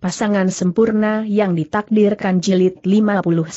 pasangan sempurna yang ditakdirkan jilid 59.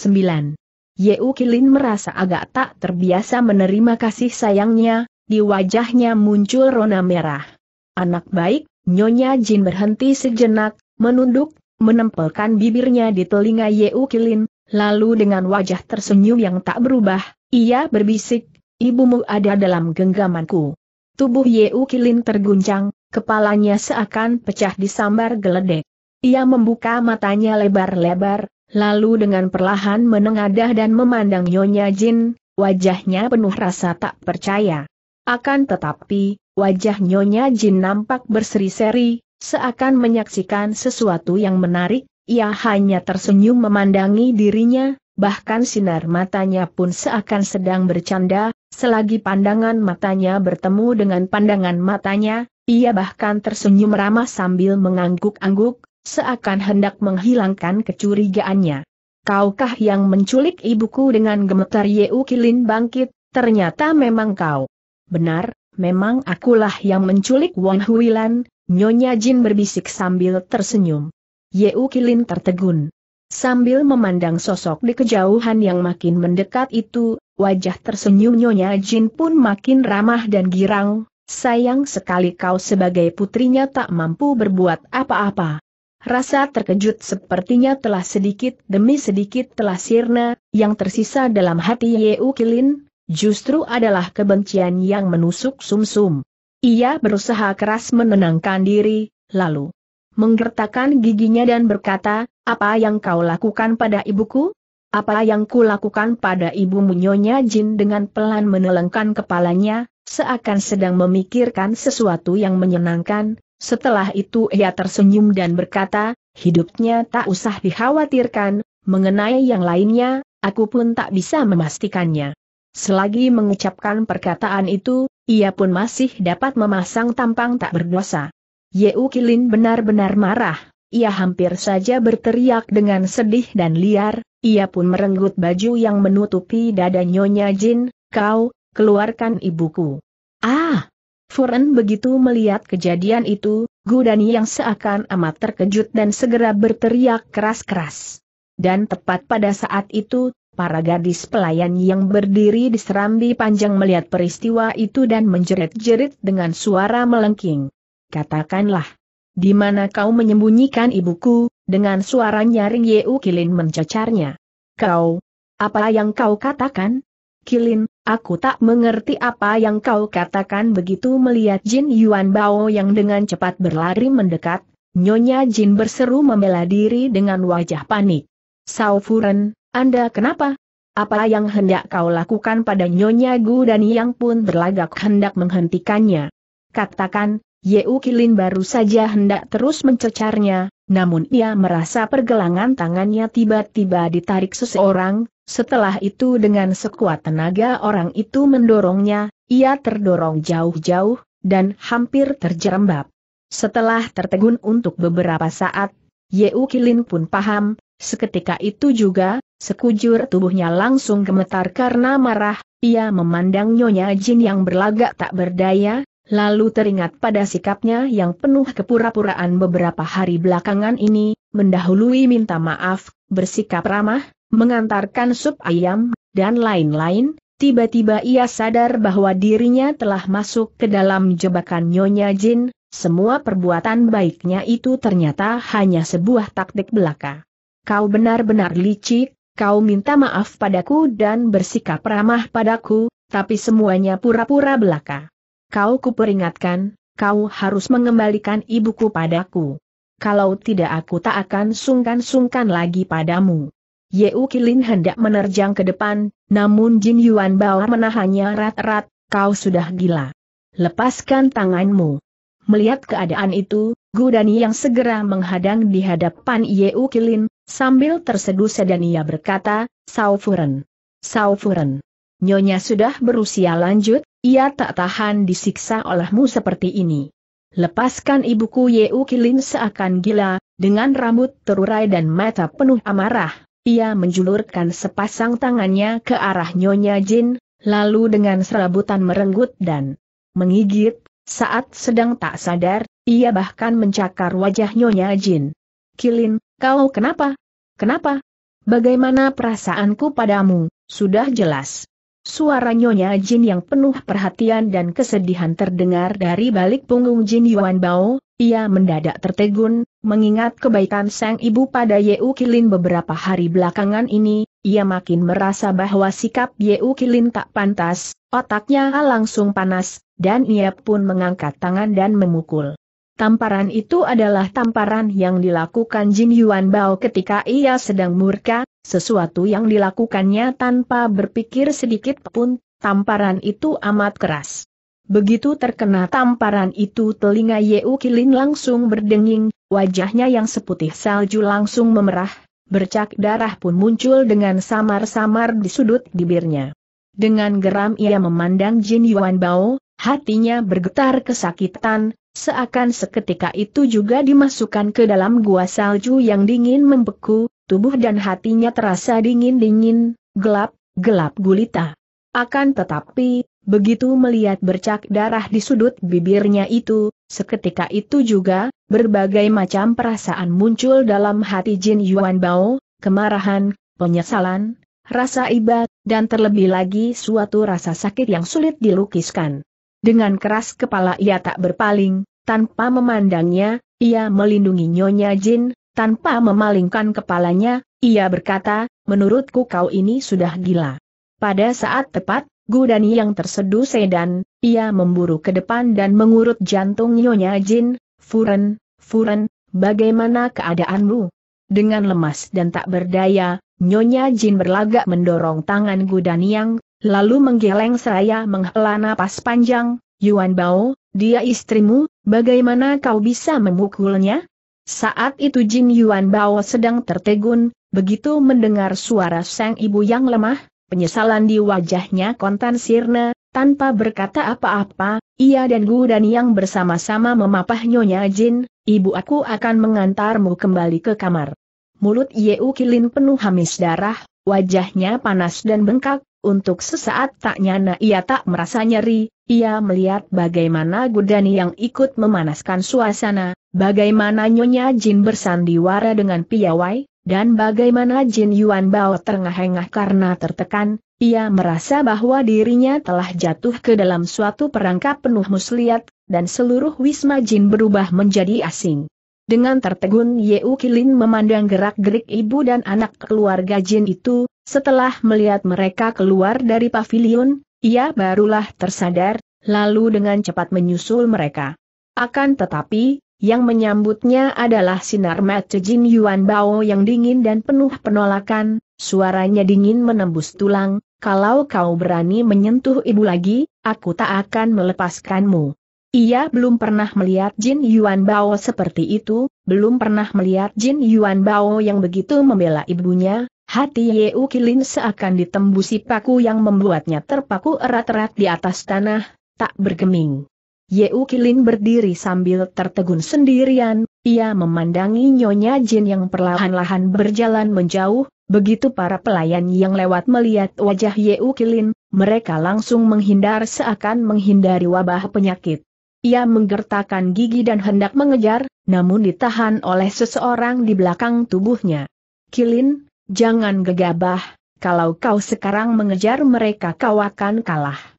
Yeu Kilin merasa agak tak terbiasa menerima kasih sayangnya, di wajahnya muncul rona merah. Anak baik, Nyonya Jin berhenti sejenak, menunduk, menempelkan bibirnya di telinga Yeu Kilin, lalu dengan wajah tersenyum yang tak berubah, ia berbisik, ibumu ada dalam genggamanku. Tubuh Yeu Kilin terguncang, kepalanya seakan pecah disambar geledek. Ia membuka matanya lebar-lebar, lalu dengan perlahan menengadah dan memandang Nyonya Jin, wajahnya penuh rasa tak percaya. Akan tetapi, wajah Nyonya Jin nampak berseri-seri, seakan menyaksikan sesuatu yang menarik, ia hanya tersenyum memandangi dirinya, bahkan sinar matanya pun seakan sedang bercanda, selagi pandangan matanya bertemu dengan pandangan matanya, ia bahkan tersenyum ramah sambil mengangguk-angguk, seakan hendak menghilangkan kecurigaannya. Kaukah yang menculik ibuku dengan gemetar Yeu Kilin bangkit, ternyata memang kau. Benar, memang akulah yang menculik Won Huilan, Nyonya Jin berbisik sambil tersenyum. Yeu Kilin tertegun. Sambil memandang sosok di kejauhan yang makin mendekat itu, wajah tersenyum Nyonya Jin pun makin ramah dan girang, sayang sekali kau sebagai putrinya tak mampu berbuat apa-apa. Rasa terkejut sepertinya telah sedikit demi sedikit telah sirna, yang tersisa dalam hati Yeu Kilin, justru adalah kebencian yang menusuk sumsum. -sum. Ia berusaha keras menenangkan diri, lalu menggertakkan giginya dan berkata, apa yang kau lakukan pada ibuku? Apa yang ku lakukan pada ibumu Nyonya Jin dengan pelan menelengkan kepalanya, seakan sedang memikirkan sesuatu yang menyenangkan, setelah itu ia tersenyum dan berkata, hidupnya tak usah dikhawatirkan, mengenai yang lainnya, aku pun tak bisa memastikannya. Selagi mengucapkan perkataan itu, ia pun masih dapat memasang tampang tak berdosa. Yeu Kilin benar-benar marah, ia hampir saja berteriak dengan sedih dan liar, ia pun merenggut baju yang menutupi dada Nyonya Jin, kau, keluarkan ibuku. Ah! Furen begitu melihat kejadian itu, Gudani yang seakan amat terkejut dan segera berteriak keras-keras. Dan tepat pada saat itu, para gadis pelayan yang berdiri di serambi panjang melihat peristiwa itu dan menjerit-jerit dengan suara melengking. Katakanlah, di mana kau menyembunyikan ibuku, dengan suara nyaring Yeu Kilin mencacarnya. Kau, apa yang kau katakan? Kilin, aku tak mengerti apa yang kau katakan begitu melihat Jin Yuan Bao yang dengan cepat berlari mendekat, Nyonya Jin berseru membela diri dengan wajah panik. Sao Furen, Anda kenapa? Apa yang hendak kau lakukan pada Nyonya Gu dan yang pun berlagak hendak menghentikannya? Katakan, Yeu Kilin baru saja hendak terus mencecarnya, namun ia merasa pergelangan tangannya tiba-tiba ditarik seseorang, setelah itu dengan sekuat tenaga orang itu mendorongnya, ia terdorong jauh-jauh, dan hampir terjerembab. Setelah tertegun untuk beberapa saat, Yeu Kilin pun paham, seketika itu juga, sekujur tubuhnya langsung gemetar karena marah, ia memandang Nyonya Jin yang berlagak tak berdaya, lalu teringat pada sikapnya yang penuh kepura-puraan beberapa hari belakangan ini, mendahului minta maaf, bersikap ramah, mengantarkan sup ayam, dan lain-lain, tiba-tiba ia sadar bahwa dirinya telah masuk ke dalam jebakan Nyonya Jin, semua perbuatan baiknya itu ternyata hanya sebuah taktik belaka. Kau benar-benar licik, kau minta maaf padaku dan bersikap ramah padaku, tapi semuanya pura-pura belaka. Kau kuperingatkan, kau harus mengembalikan ibuku padaku. Kalau tidak aku tak akan sungkan-sungkan lagi padamu. Yeu Kilin hendak menerjang ke depan, namun Jin Yuan Bao menahannya rat-rat, kau sudah gila. Lepaskan tanganmu. Melihat keadaan itu, Gu Dani yang segera menghadang di hadapan Yeu Kilin, sambil tersedu sedan ia berkata, Saufuren. Saufuren. Nyonya sudah berusia lanjut, ia tak tahan disiksa olehmu seperti ini. Lepaskan ibuku Yeu Kilin seakan gila, dengan rambut terurai dan mata penuh amarah, ia menjulurkan sepasang tangannya ke arah Nyonya Jin, lalu dengan serabutan merenggut dan menggigit, saat sedang tak sadar, ia bahkan mencakar wajah Nyonya Jin. Kilin, kau kenapa? Kenapa? Bagaimana perasaanku padamu? Sudah jelas. Suara Nyonya Jin yang penuh perhatian dan kesedihan terdengar dari balik punggung Jin Yuan Bao, ia mendadak tertegun, mengingat kebaikan sang ibu pada Yeu Kilin beberapa hari belakangan ini, ia makin merasa bahwa sikap Yeu Kilin tak pantas, otaknya langsung panas, dan ia pun mengangkat tangan dan memukul. Tamparan itu adalah tamparan yang dilakukan Jin Yuan Bao ketika ia sedang murka, sesuatu yang dilakukannya tanpa berpikir sedikit pun, tamparan itu amat keras. Begitu terkena tamparan itu telinga Yeu Kilin langsung berdenging, wajahnya yang seputih salju langsung memerah, bercak darah pun muncul dengan samar-samar di sudut bibirnya. Dengan geram ia memandang Jin Yuan Bao, hatinya bergetar kesakitan, seakan seketika itu juga dimasukkan ke dalam gua salju yang dingin membeku, tubuh dan hatinya terasa dingin-dingin, gelap, gelap gulita. Akan tetapi, Begitu melihat bercak darah di sudut bibirnya itu, seketika itu juga, berbagai macam perasaan muncul dalam hati Jin Yuan Bao, kemarahan, penyesalan, rasa iba, dan terlebih lagi suatu rasa sakit yang sulit dilukiskan. Dengan keras kepala ia tak berpaling, tanpa memandangnya, ia melindungi Nyonya Jin, tanpa memalingkan kepalanya, ia berkata, menurutku kau ini sudah gila. Pada saat tepat, Gudani yang terseduh sedan, ia memburu ke depan dan mengurut jantung Nyonya Jin, Furen, Furen, bagaimana keadaanmu? Dengan lemas dan tak berdaya, Nyonya Jin berlagak mendorong tangan Gudani yang, lalu menggeleng seraya menghela napas panjang, Yuan Bao, dia istrimu, bagaimana kau bisa memukulnya? Saat itu Jin Yuan Bao sedang tertegun, begitu mendengar suara sang ibu yang lemah, penyesalan di wajahnya kontan sirna, tanpa berkata apa-apa, ia dan Gu dan yang bersama-sama memapah Nyonya Jin, ibu aku akan mengantarmu kembali ke kamar. Mulut Yeu Kilin penuh hamis darah, wajahnya panas dan bengkak, untuk sesaat tak nyana ia tak merasa nyeri, ia melihat bagaimana Gudani yang ikut memanaskan suasana, bagaimana Nyonya Jin bersandiwara dengan piawai, dan bagaimana Jin Yuan Bao terengah-engah karena tertekan, ia merasa bahwa dirinya telah jatuh ke dalam suatu perangkap penuh muslihat, dan seluruh wisma Jin berubah menjadi asing. Dengan tertegun Yeu Kilin memandang gerak-gerik ibu dan anak keluarga Jin itu, setelah melihat mereka keluar dari pavilion, ia barulah tersadar, lalu dengan cepat menyusul mereka. Akan tetapi, yang menyambutnya adalah sinar mata Jin Yuan Bao yang dingin dan penuh penolakan, suaranya dingin menembus tulang, kalau kau berani menyentuh ibu lagi, aku tak akan melepaskanmu. Ia belum pernah melihat Jin Yuan Bao seperti itu, belum pernah melihat Jin Yuan Bao yang begitu membela ibunya, hati U Kilin seakan ditembusi paku yang membuatnya terpaku erat-erat di atas tanah, tak bergeming. Yeu Kilin berdiri sambil tertegun sendirian, ia memandangi Nyonya Jin yang perlahan-lahan berjalan menjauh, begitu para pelayan yang lewat melihat wajah Yeu Kilin, mereka langsung menghindar seakan menghindari wabah penyakit. Ia menggertakkan gigi dan hendak mengejar, namun ditahan oleh seseorang di belakang tubuhnya. Kilin, jangan gegabah, kalau kau sekarang mengejar mereka kau akan kalah.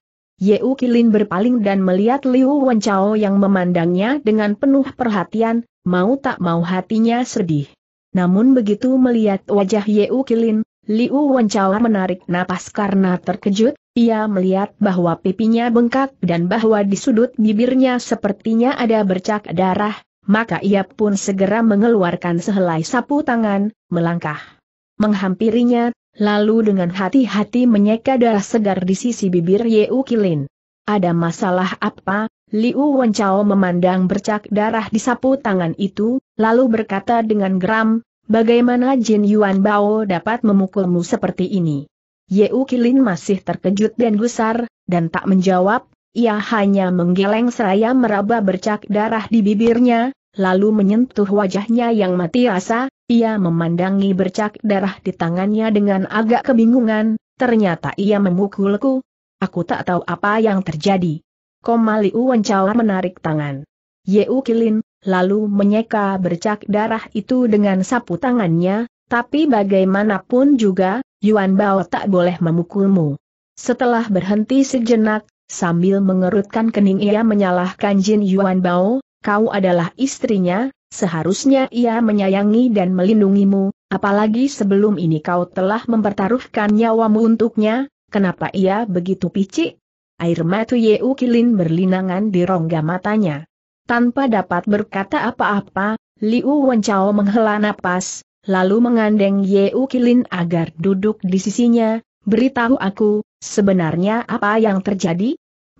Yeu Kilin berpaling dan melihat Liu Wenchao yang memandangnya dengan penuh perhatian, mau tak mau hatinya sedih. Namun begitu melihat wajah Yeu Kilin, Liu Wenchao menarik napas karena terkejut, ia melihat bahwa pipinya bengkak dan bahwa di sudut bibirnya sepertinya ada bercak darah, maka ia pun segera mengeluarkan sehelai sapu tangan, melangkah. Menghampirinya, Lalu dengan hati-hati menyeka darah segar di sisi bibir Yeu Kilin. Ada masalah apa? Liu Wenchao memandang bercak darah di sapu tangan itu, lalu berkata dengan geram, bagaimana Jin Yuan Bao dapat memukulmu seperti ini? Yeu Kilin masih terkejut dan gusar, dan tak menjawab, ia hanya menggeleng seraya meraba bercak darah di bibirnya, lalu menyentuh wajahnya yang mati rasa, ia memandangi bercak darah di tangannya dengan agak kebingungan, ternyata ia memukulku. Aku tak tahu apa yang terjadi. Komali Uwencawa menarik tangan. Yeu Kilin, lalu menyeka bercak darah itu dengan sapu tangannya, tapi bagaimanapun juga, Yuan Bao tak boleh memukulmu. Setelah berhenti sejenak, sambil mengerutkan kening ia menyalahkan Jin Yuan Bao, Kau adalah istrinya, seharusnya ia menyayangi dan melindungimu, apalagi sebelum ini kau telah mempertaruhkan nyawamu untuknya, kenapa ia begitu picik? Air mata Yeu Kilin berlinangan di rongga matanya. Tanpa dapat berkata apa-apa, Liu Wenchao menghela napas, lalu mengandeng Yeu Kilin agar duduk di sisinya, beritahu aku, sebenarnya apa yang terjadi?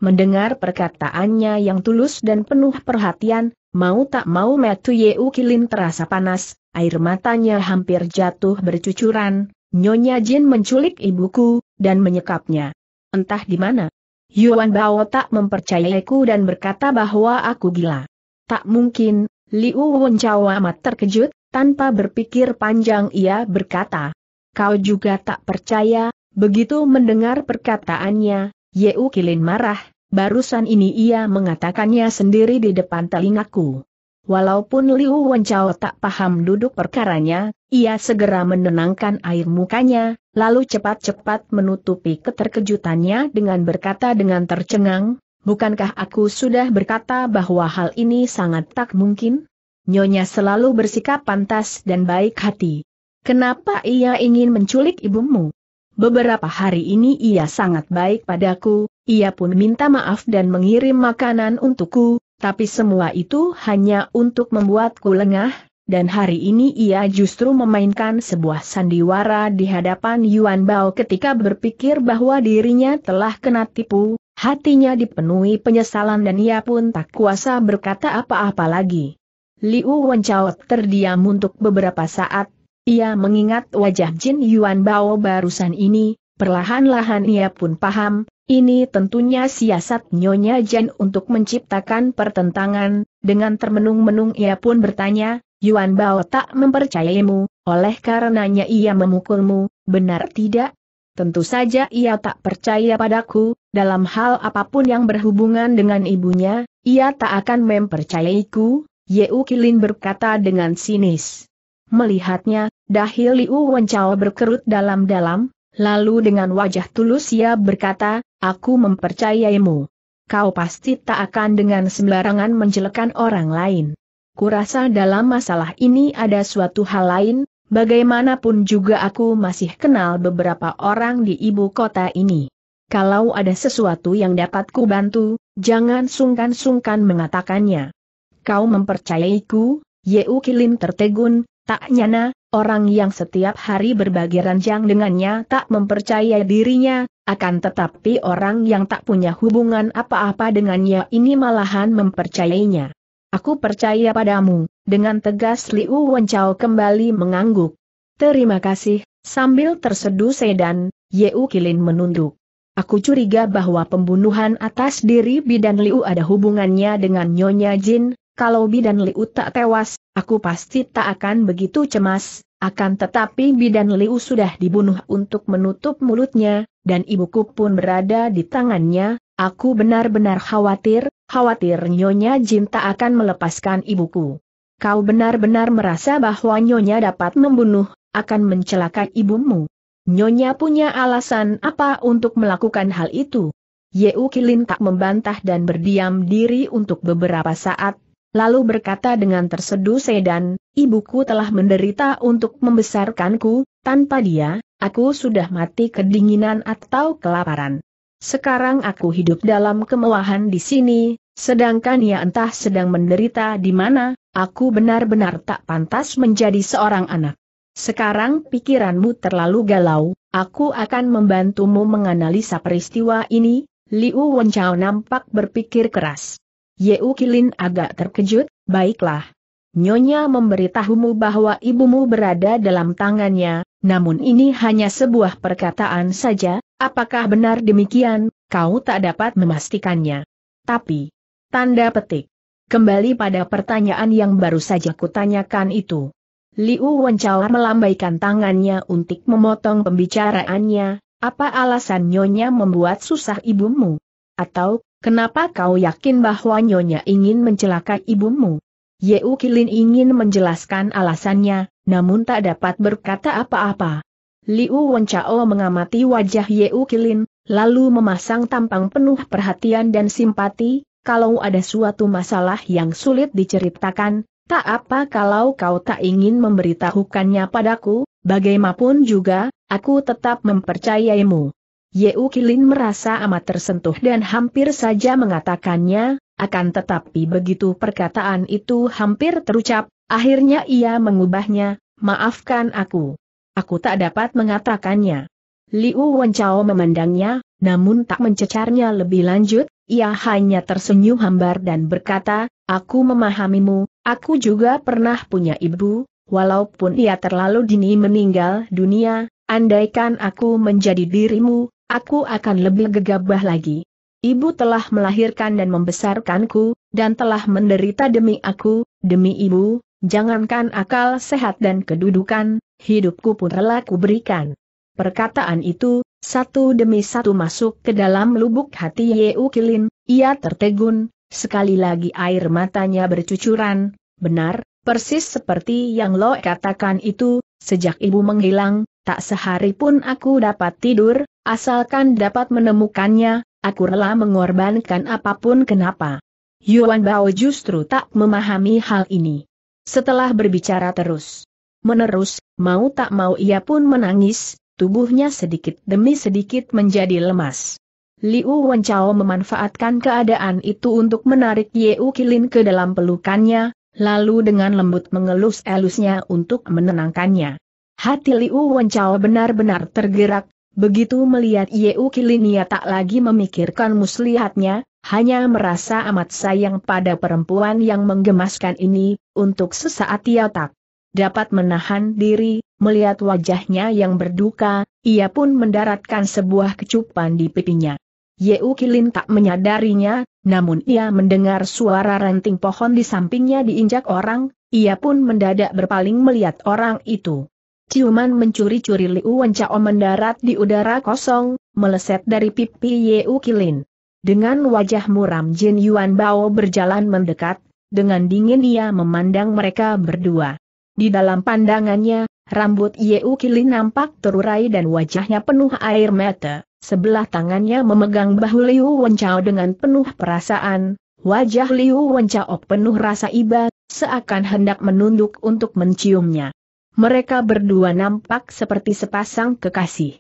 Mendengar perkataannya yang tulus dan penuh perhatian, mau tak mau Metu Yeu Kilin terasa panas, air matanya hampir jatuh bercucuran, Nyonya Jin menculik ibuku, dan menyekapnya. Entah di mana. Yuan Bao tak mempercayaiku dan berkata bahwa aku gila. Tak mungkin, Liu Wenchao amat terkejut, tanpa berpikir panjang ia berkata. Kau juga tak percaya, begitu mendengar perkataannya, Yeu Kilin marah, Barusan ini ia mengatakannya sendiri di depan telingaku. Walaupun Liu Wenchao tak paham duduk perkaranya, ia segera menenangkan air mukanya, lalu cepat-cepat menutupi keterkejutannya dengan berkata dengan tercengang, Bukankah aku sudah berkata bahwa hal ini sangat tak mungkin? Nyonya selalu bersikap pantas dan baik hati. Kenapa ia ingin menculik ibumu? Beberapa hari ini ia sangat baik padaku, ia pun minta maaf dan mengirim makanan untukku, tapi semua itu hanya untuk membuatku lengah, dan hari ini ia justru memainkan sebuah sandiwara di hadapan Yuan Bao ketika berpikir bahwa dirinya telah kena tipu, hatinya dipenuhi penyesalan dan ia pun tak kuasa berkata apa-apa lagi. Liu Wenchao terdiam untuk beberapa saat, ia mengingat wajah Jin Yuan Bao barusan ini, perlahan-lahan ia pun paham, ini tentunya siasat Nyonya Jin untuk menciptakan pertentangan, dengan termenung-menung ia pun bertanya, Yuan Bao tak mempercayaimu, oleh karenanya ia memukulmu, benar tidak? Tentu saja ia tak percaya padaku, dalam hal apapun yang berhubungan dengan ibunya, ia tak akan mempercayaiku, Yeu Kilin berkata dengan sinis. Melihatnya, dahil Liu Wencao berkerut dalam-dalam, lalu dengan wajah tulus ia berkata, aku mempercayaimu. Kau pasti tak akan dengan sembarangan menjelekan orang lain. Kurasa dalam masalah ini ada suatu hal lain, bagaimanapun juga aku masih kenal beberapa orang di ibu kota ini. Kalau ada sesuatu yang dapat ku bantu, jangan sungkan-sungkan mengatakannya. Kau mempercayaiku, Yeu kilin tertegun, Tak nyana, orang yang setiap hari berbagi ranjang dengannya tak mempercayai dirinya, akan tetapi orang yang tak punya hubungan apa-apa dengannya ini malahan mempercayainya. Aku percaya padamu, dengan tegas Liu Wencao kembali mengangguk. Terima kasih, sambil terseduh sedan, Yeu Kilin menunduk. Aku curiga bahwa pembunuhan atas diri bidan Liu ada hubungannya dengan Nyonya Jin, kalau Bidan Liu tak tewas, aku pasti tak akan begitu cemas, akan tetapi Bidan Liu sudah dibunuh untuk menutup mulutnya, dan ibuku pun berada di tangannya, aku benar-benar khawatir, khawatir Nyonya Jin tak akan melepaskan ibuku. Kau benar-benar merasa bahwa Nyonya dapat membunuh, akan mencelakai ibumu. Nyonya punya alasan apa untuk melakukan hal itu? Yeu Kilin tak membantah dan berdiam diri untuk beberapa saat, lalu berkata dengan terseduh sedan, ibuku telah menderita untuk membesarkanku, tanpa dia, aku sudah mati kedinginan atau kelaparan. Sekarang aku hidup dalam kemewahan di sini, sedangkan ia entah sedang menderita di mana, aku benar-benar tak pantas menjadi seorang anak. Sekarang pikiranmu terlalu galau, aku akan membantumu menganalisa peristiwa ini, Liu Wenchao nampak berpikir keras. Yeukilin Ukilin agak terkejut, baiklah. Nyonya memberitahumu bahwa ibumu berada dalam tangannya, namun ini hanya sebuah perkataan saja, apakah benar demikian, kau tak dapat memastikannya. Tapi, tanda petik. Kembali pada pertanyaan yang baru saja kutanyakan itu. Liu Wenchao melambaikan tangannya untuk memotong pembicaraannya, apa alasan Nyonya membuat susah ibumu? Atau, Kenapa kau yakin bahwa Nyonya ingin mencelakai ibumu? Yeu Kilin ingin menjelaskan alasannya, namun tak dapat berkata apa-apa. Liu Wenchao mengamati wajah Yeu Kilin, lalu memasang tampang penuh perhatian dan simpati, kalau ada suatu masalah yang sulit diceritakan, tak apa kalau kau tak ingin memberitahukannya padaku, bagaimanapun juga, aku tetap mempercayaimu. Yeu Kilin merasa amat tersentuh dan hampir saja mengatakannya, akan tetapi begitu perkataan itu hampir terucap, akhirnya ia mengubahnya, maafkan aku. Aku tak dapat mengatakannya. Liu Wenchao memandangnya, namun tak mencecarnya lebih lanjut, ia hanya tersenyum hambar dan berkata, aku memahamimu, aku juga pernah punya ibu, walaupun ia terlalu dini meninggal dunia, andaikan aku menjadi dirimu, Aku akan lebih gegabah lagi. Ibu telah melahirkan dan membesarkanku, dan telah menderita demi aku, demi ibu, jangankan akal sehat dan kedudukan, hidupku pun rela kuberikan. Perkataan itu, satu demi satu masuk ke dalam lubuk hati Yeu Kilin, ia tertegun, sekali lagi air matanya bercucuran, benar, persis seperti yang Lo katakan itu, sejak ibu menghilang, tak sehari pun aku dapat tidur, asalkan dapat menemukannya, aku rela mengorbankan apapun kenapa. Yuan Bao justru tak memahami hal ini. Setelah berbicara terus, menerus, mau tak mau ia pun menangis, tubuhnya sedikit demi sedikit menjadi lemas. Liu Wenchao memanfaatkan keadaan itu untuk menarik Yeu Kilin ke dalam pelukannya, lalu dengan lembut mengelus elusnya untuk menenangkannya. Hati Liu Wencao benar-benar tergerak, begitu melihat Ye Ukilinia tak lagi memikirkan muslihatnya, hanya merasa amat sayang pada perempuan yang menggemaskan ini, untuk sesaat ia tak dapat menahan diri, melihat wajahnya yang berduka, ia pun mendaratkan sebuah kecupan di pipinya. Yeukilin Ukilin tak menyadarinya, namun ia mendengar suara ranting pohon di sampingnya diinjak orang, ia pun mendadak berpaling melihat orang itu. Ciuman mencuri-curi Liu Wencao mendarat di udara kosong, meleset dari pipi Yeu Kilin. Dengan wajah muram Jin Yuan Bao berjalan mendekat, dengan dingin ia memandang mereka berdua. Di dalam pandangannya, rambut Yeu Kilin nampak terurai dan wajahnya penuh air mata, sebelah tangannya memegang bahu Liu Wencao dengan penuh perasaan, Wajah Liu Wencao penuh rasa iba, seakan hendak menunduk untuk menciumnya mereka berdua nampak seperti sepasang kekasih.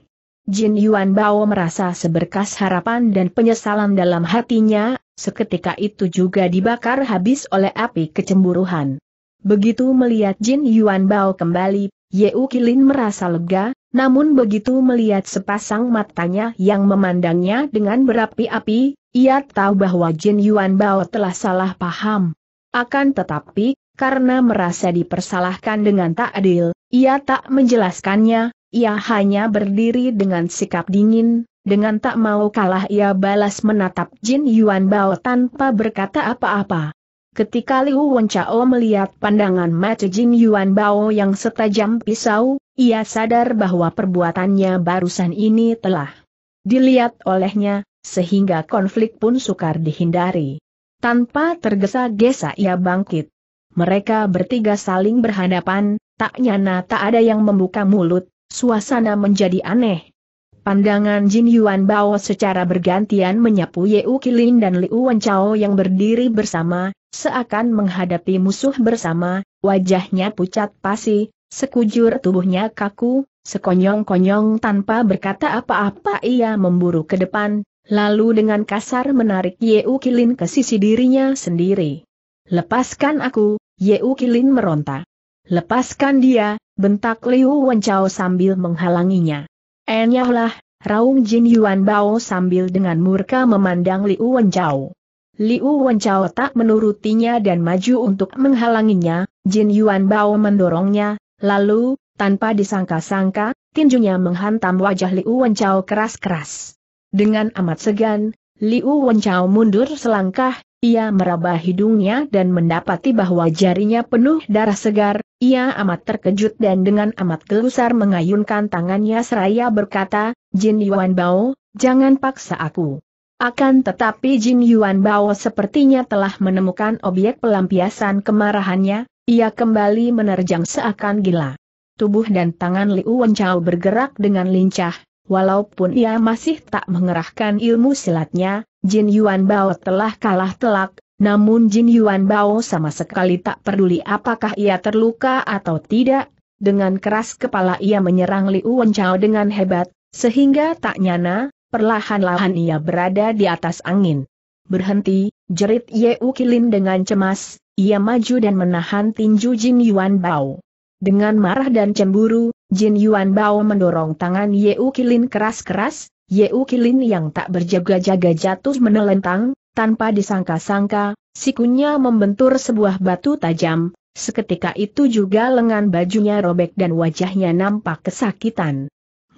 Jin Yuan Bao merasa seberkas harapan dan penyesalan dalam hatinya, seketika itu juga dibakar habis oleh api kecemburuan. Begitu melihat Jin Yuan Bao kembali, Ye Kilin merasa lega, namun begitu melihat sepasang matanya yang memandangnya dengan berapi-api, ia tahu bahwa Jin Yuan Bao telah salah paham. Akan tetapi, karena merasa dipersalahkan dengan tak adil, ia tak menjelaskannya, ia hanya berdiri dengan sikap dingin, dengan tak mau kalah ia balas menatap Jin Yuan Bao tanpa berkata apa-apa. Ketika Liu Wenchao melihat pandangan mata Jin Yuan Bao yang setajam pisau, ia sadar bahwa perbuatannya barusan ini telah dilihat olehnya, sehingga konflik pun sukar dihindari. Tanpa tergesa-gesa ia bangkit. Mereka bertiga saling berhadapan, tak nyana tak ada yang membuka mulut, suasana menjadi aneh. Pandangan Jin Yuan Bao secara bergantian menyapu Ye Kilin dan Liu Wan yang berdiri bersama, seakan menghadapi musuh bersama, wajahnya pucat pasi, sekujur tubuhnya kaku, sekonyong-konyong tanpa berkata apa-apa ia memburu ke depan, lalu dengan kasar menarik Ye Kilin ke sisi dirinya sendiri. Lepaskan aku, Yeu Kilin meronta. Lepaskan dia, bentak Liu Wenchao sambil menghalanginya. Enyahlah, raung Jin Yuan Bao sambil dengan murka memandang Liu Wenchao. Liu Wenchao tak menurutinya dan maju untuk menghalanginya, Jin Yuan Bao mendorongnya, lalu, tanpa disangka-sangka, tinjunya menghantam wajah Liu Wenchao keras-keras. Dengan amat segan, Liu Wenchao mundur selangkah, ia meraba hidungnya dan mendapati bahwa jarinya penuh darah segar, ia amat terkejut dan dengan amat gelusar mengayunkan tangannya seraya berkata, Jin Yuan Bao, jangan paksa aku. Akan tetapi Jin Yuan Bao sepertinya telah menemukan objek pelampiasan kemarahannya, ia kembali menerjang seakan gila. Tubuh dan tangan Liu Wenchao bergerak dengan lincah, walaupun ia masih tak mengerahkan ilmu silatnya, Jin Yuan Bao telah kalah telak, namun Jin Yuan Bao sama sekali tak peduli apakah ia terluka atau tidak, dengan keras kepala ia menyerang Liu Wenchao dengan hebat, sehingga tak nyana, perlahan-lahan ia berada di atas angin. Berhenti, jerit Ye Ukilin dengan cemas, ia maju dan menahan tinju Jin Yuan Bao. Dengan marah dan cemburu, Jin Yuan Bao mendorong tangan Ye Ukilin keras-keras, Yeu Kilin yang tak berjaga-jaga jatuh menelentang, tanpa disangka-sangka, sikunya membentur sebuah batu tajam, seketika itu juga lengan bajunya robek dan wajahnya nampak kesakitan.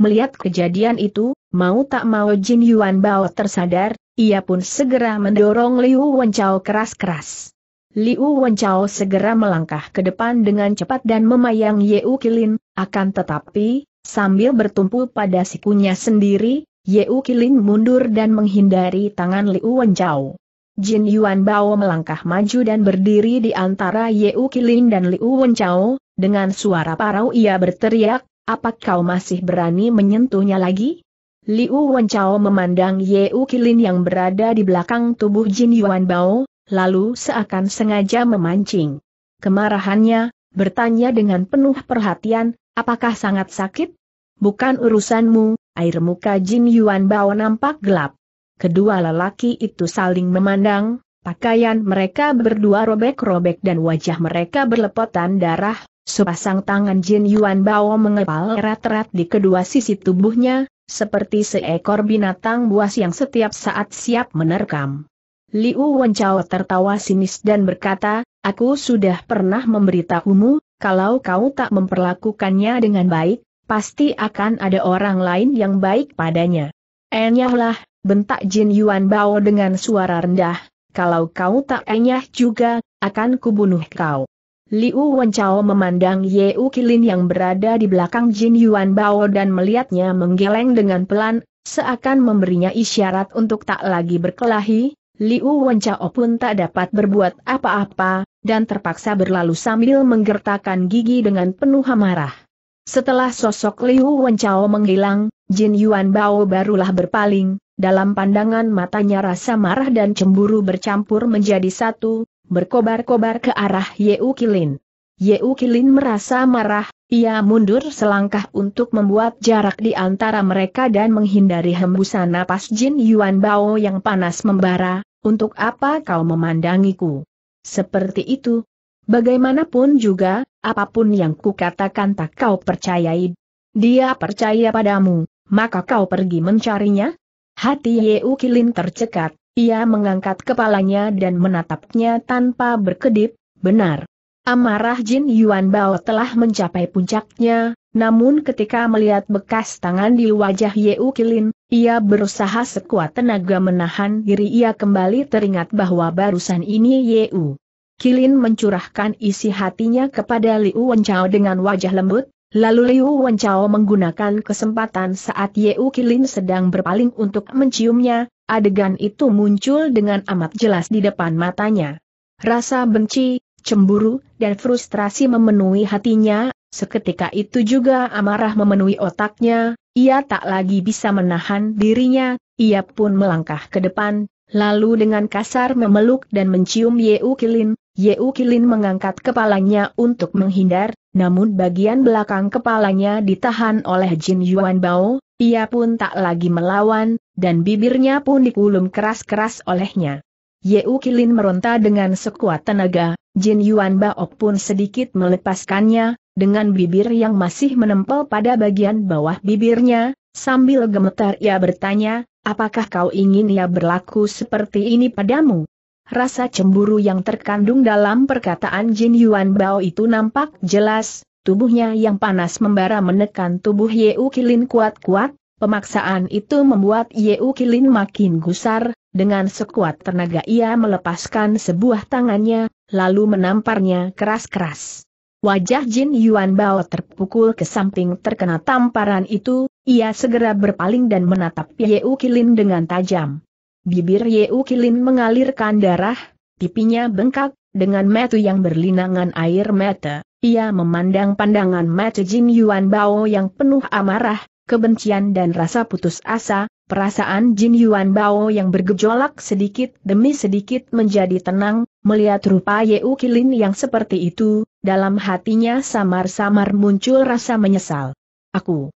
Melihat kejadian itu, mau tak mau Jin Yuan Bao tersadar, ia pun segera mendorong Liu Wencao keras-keras. Liu Wencao segera melangkah ke depan dengan cepat dan memayang Yeu Kilin, akan tetapi, sambil bertumpu pada sikunya sendiri, Yeu Kilin mundur dan menghindari tangan Liu Wenjau. Jin Yuan Bao melangkah maju dan berdiri di antara Yeu Kilin dan Liu Wenjau, dengan suara parau ia berteriak, apa kau masih berani menyentuhnya lagi? Liu Wenchao memandang Yeu Kilin yang berada di belakang tubuh Jin Yuan Bao, lalu seakan sengaja memancing. Kemarahannya, bertanya dengan penuh perhatian, apakah sangat sakit? Bukan urusanmu, air muka Jin Yuan Bao nampak gelap. Kedua lelaki itu saling memandang, pakaian mereka berdua robek-robek dan wajah mereka berlepotan darah, sepasang tangan Jin Yuan Bao mengepal erat-erat di kedua sisi tubuhnya, seperti seekor binatang buas yang setiap saat siap menerkam. Liu Wenchao tertawa sinis dan berkata, Aku sudah pernah memberitahumu, kalau kau tak memperlakukannya dengan baik, pasti akan ada orang lain yang baik padanya. Enyahlah, bentak Jin Yuan Bao dengan suara rendah, kalau kau tak enyah juga, akan kubunuh kau. Liu Wenchao memandang Ye Ukilin yang berada di belakang Jin Yuan Bao dan melihatnya menggeleng dengan pelan, seakan memberinya isyarat untuk tak lagi berkelahi, Liu Wenchao pun tak dapat berbuat apa-apa, dan terpaksa berlalu sambil menggertakkan gigi dengan penuh amarah. Setelah sosok Liu Wenchao menghilang, Jin Yuan Bao barulah berpaling, dalam pandangan matanya rasa marah dan cemburu bercampur menjadi satu, berkobar-kobar ke arah Ye Kilin. Ye Kilin merasa marah, ia mundur selangkah untuk membuat jarak di antara mereka dan menghindari hembusan napas Jin Yuan Bao yang panas membara, untuk apa kau memandangiku? Seperti itu, Bagaimanapun juga, apapun yang kukatakan tak kau percayai. Dia percaya padamu, maka kau pergi mencarinya? Hati Yeu Kilin tercekat, ia mengangkat kepalanya dan menatapnya tanpa berkedip, benar. Amarah Jin Yuan Bao telah mencapai puncaknya, namun ketika melihat bekas tangan di wajah Yeu Kilin, ia berusaha sekuat tenaga menahan diri ia kembali teringat bahwa barusan ini Yeu Kilin mencurahkan isi hatinya kepada Liu Wenchao dengan wajah lembut, lalu Liu Wenchao menggunakan kesempatan saat Yeu Kilin sedang berpaling untuk menciumnya, adegan itu muncul dengan amat jelas di depan matanya. Rasa benci, cemburu, dan frustrasi memenuhi hatinya, seketika itu juga amarah memenuhi otaknya, ia tak lagi bisa menahan dirinya, ia pun melangkah ke depan, lalu dengan kasar memeluk dan mencium Yeu Kilin, Yeukilin Ukilin mengangkat kepalanya untuk menghindar, namun bagian belakang kepalanya ditahan oleh Jin Yuan Bao, ia pun tak lagi melawan, dan bibirnya pun dikulum keras-keras olehnya. Yeukilin Ukilin meronta dengan sekuat tenaga, Jin Yuan Bao pun sedikit melepaskannya, dengan bibir yang masih menempel pada bagian bawah bibirnya, sambil gemetar ia bertanya, apakah kau ingin ia berlaku seperti ini padamu? Rasa cemburu yang terkandung dalam perkataan Jin Yuan Bao itu nampak jelas, tubuhnya yang panas membara menekan tubuh Yeu Kilin kuat-kuat, pemaksaan itu membuat Yeu Kilin makin gusar, dengan sekuat tenaga ia melepaskan sebuah tangannya, lalu menamparnya keras-keras. Wajah Jin Yuan Bao terpukul ke samping terkena tamparan itu, ia segera berpaling dan menatap Yeu Kilin dengan tajam. Bibir Yeu Kilin mengalirkan darah, pipinya bengkak, dengan metu yang berlinangan air mata. Ia memandang pandangan mata Jin Yuan Bao yang penuh amarah, kebencian dan rasa putus asa, perasaan Jin Yuan Bao yang bergejolak sedikit demi sedikit menjadi tenang, melihat rupa Yeu Kilin yang seperti itu, dalam hatinya samar-samar muncul rasa menyesal. Aku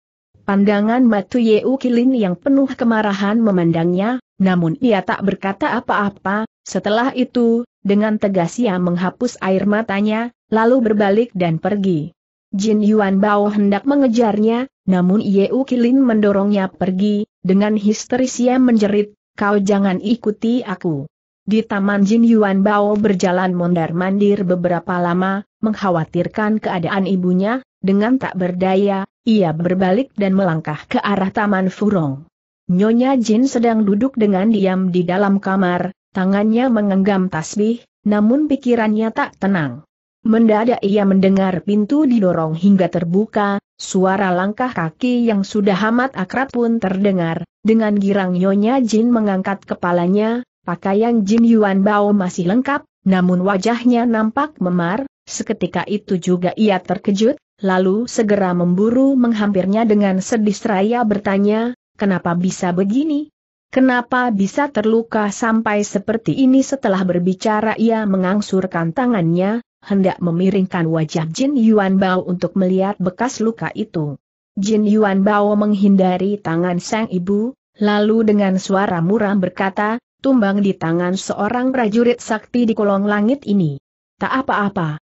Pandangan Matu Yeu Kilin yang penuh kemarahan memandangnya, namun ia tak berkata apa-apa, setelah itu, dengan tegas ia menghapus air matanya, lalu berbalik dan pergi. Jin Yuan Bao hendak mengejarnya, namun Yeu Kilin mendorongnya pergi, dengan histeris ia menjerit, kau jangan ikuti aku. Di taman Jin Yuan Bao berjalan mondar-mandir beberapa lama, mengkhawatirkan keadaan ibunya, dengan tak berdaya, ia berbalik dan melangkah ke arah Taman Furong. Nyonya Jin sedang duduk dengan diam di dalam kamar, tangannya mengenggam tasbih, namun pikirannya tak tenang. Mendadak ia mendengar pintu didorong hingga terbuka, suara langkah kaki yang sudah amat akrab pun terdengar, dengan girang Nyonya Jin mengangkat kepalanya, pakaian Jin Yuan Bao masih lengkap, namun wajahnya nampak memar, seketika itu juga ia terkejut, lalu segera memburu menghampirnya dengan sedih seraya bertanya, kenapa bisa begini? Kenapa bisa terluka sampai seperti ini setelah berbicara ia mengangsurkan tangannya, hendak memiringkan wajah Jin Yuan Bao untuk melihat bekas luka itu. Jin Yuan Bao menghindari tangan sang ibu, lalu dengan suara muram berkata, tumbang di tangan seorang prajurit sakti di kolong langit ini. Tak apa-apa,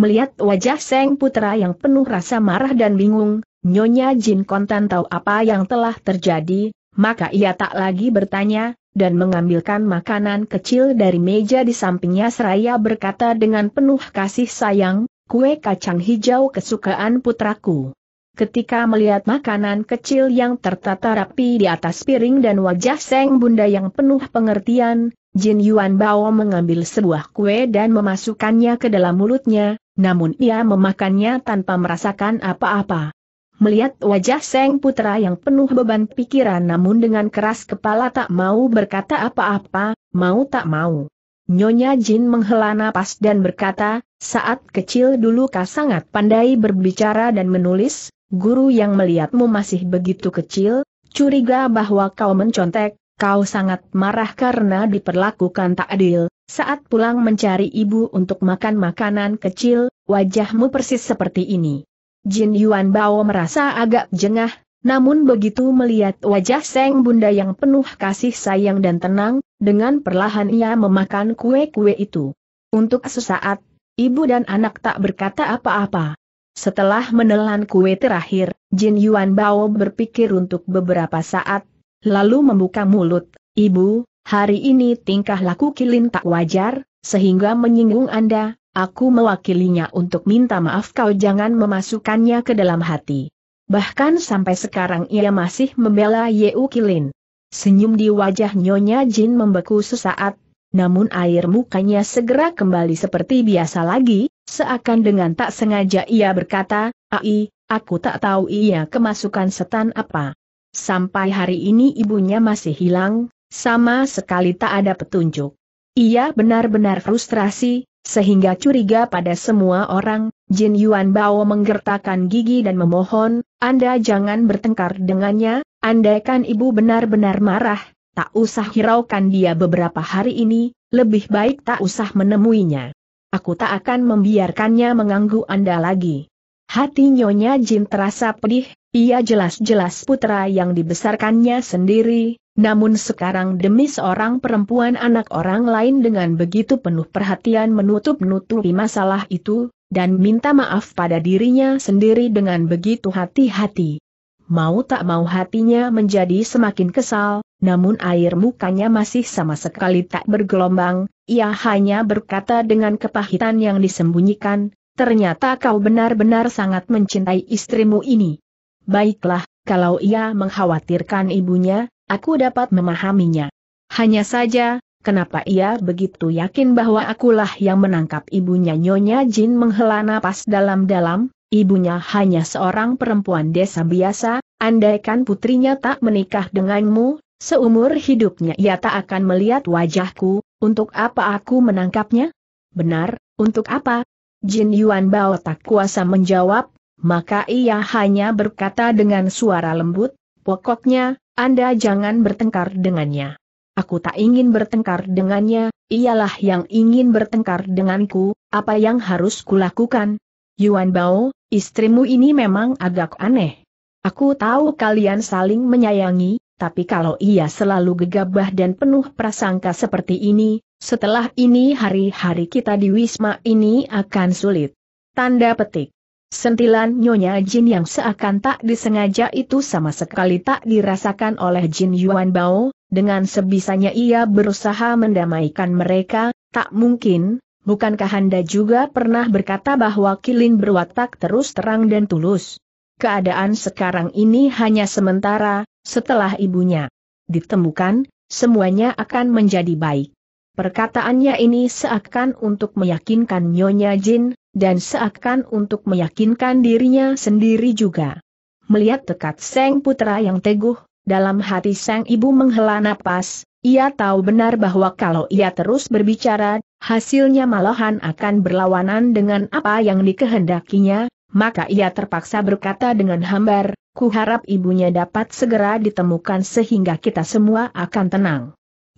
Melihat wajah Seng Putra yang penuh rasa marah dan bingung, Nyonya Jin Kontan tahu apa yang telah terjadi, maka ia tak lagi bertanya, dan mengambilkan makanan kecil dari meja di sampingnya seraya berkata dengan penuh kasih sayang, kue kacang hijau kesukaan putraku. Ketika melihat makanan kecil yang tertata rapi di atas piring dan wajah Seng Bunda yang penuh pengertian, Jin Yuan Bao mengambil sebuah kue dan memasukkannya ke dalam mulutnya, namun ia memakannya tanpa merasakan apa-apa. Melihat wajah Seng Putra yang penuh beban pikiran namun dengan keras kepala tak mau berkata apa-apa, mau tak mau. Nyonya Jin menghela napas dan berkata, saat kecil dulu kau sangat pandai berbicara dan menulis, guru yang melihatmu masih begitu kecil, curiga bahwa kau mencontek, kau sangat marah karena diperlakukan tak adil, saat pulang mencari ibu untuk makan makanan kecil, wajahmu persis seperti ini. Jin Yuan Bao merasa agak jengah, namun begitu melihat wajah Seng Bunda yang penuh kasih sayang dan tenang, dengan perlahan ia memakan kue-kue itu. Untuk sesaat, ibu dan anak tak berkata apa-apa. Setelah menelan kue terakhir, Jin Yuan Bao berpikir untuk beberapa saat, lalu membuka mulut, Ibu, Hari ini tingkah laku Kilin tak wajar, sehingga menyinggung Anda, aku mewakilinya untuk minta maaf kau jangan memasukkannya ke dalam hati. Bahkan sampai sekarang ia masih membela Yeu Kilin. Senyum di wajah Nyonya Jin membeku sesaat, namun air mukanya segera kembali seperti biasa lagi, seakan dengan tak sengaja ia berkata, Ai, aku tak tahu ia kemasukan setan apa. Sampai hari ini ibunya masih hilang, sama sekali tak ada petunjuk. Ia benar-benar frustrasi, sehingga curiga pada semua orang, Jin Yuan Bao menggertakkan gigi dan memohon, Anda jangan bertengkar dengannya, andaikan ibu benar-benar marah, tak usah hiraukan dia beberapa hari ini, lebih baik tak usah menemuinya. Aku tak akan membiarkannya mengganggu Anda lagi. Hati Nyonya Jin terasa pedih, ia jelas-jelas putra yang dibesarkannya sendiri, namun sekarang demi seorang perempuan anak orang lain dengan begitu penuh perhatian menutup-nutupi masalah itu, dan minta maaf pada dirinya sendiri dengan begitu hati-hati. Mau tak mau hatinya menjadi semakin kesal, namun air mukanya masih sama sekali tak bergelombang, ia hanya berkata dengan kepahitan yang disembunyikan, ternyata kau benar-benar sangat mencintai istrimu ini. Baiklah, kalau ia mengkhawatirkan ibunya, Aku dapat memahaminya. Hanya saja, kenapa ia begitu yakin bahwa akulah yang menangkap ibunya Nyonya Jin menghela napas dalam-dalam, ibunya hanya seorang perempuan desa biasa, andaikan putrinya tak menikah denganmu, seumur hidupnya ia tak akan melihat wajahku, untuk apa aku menangkapnya? Benar, untuk apa? Jin Yuan Bao tak kuasa menjawab, maka ia hanya berkata dengan suara lembut, pokoknya, anda jangan bertengkar dengannya. Aku tak ingin bertengkar dengannya, ialah yang ingin bertengkar denganku, apa yang harus kulakukan? Yuan Bao, istrimu ini memang agak aneh. Aku tahu kalian saling menyayangi, tapi kalau ia selalu gegabah dan penuh prasangka seperti ini, setelah ini hari-hari kita di Wisma ini akan sulit. Tanda petik. Sentilan Nyonya Jin yang seakan tak disengaja itu sama sekali tak dirasakan oleh Jin Yuan Bao, dengan sebisanya ia berusaha mendamaikan mereka, tak mungkin, bukankah Anda juga pernah berkata bahwa Kilin berwatak terus terang dan tulus? Keadaan sekarang ini hanya sementara, setelah ibunya ditemukan, semuanya akan menjadi baik. Perkataannya ini seakan untuk meyakinkan Nyonya Jin, dan seakan untuk meyakinkan dirinya sendiri juga. Melihat tekad Seng Putra yang teguh, dalam hati Seng Ibu menghela napas, ia tahu benar bahwa kalau ia terus berbicara, hasilnya malahan akan berlawanan dengan apa yang dikehendakinya, maka ia terpaksa berkata dengan hambar, "Kuharap ibunya dapat segera ditemukan sehingga kita semua akan tenang.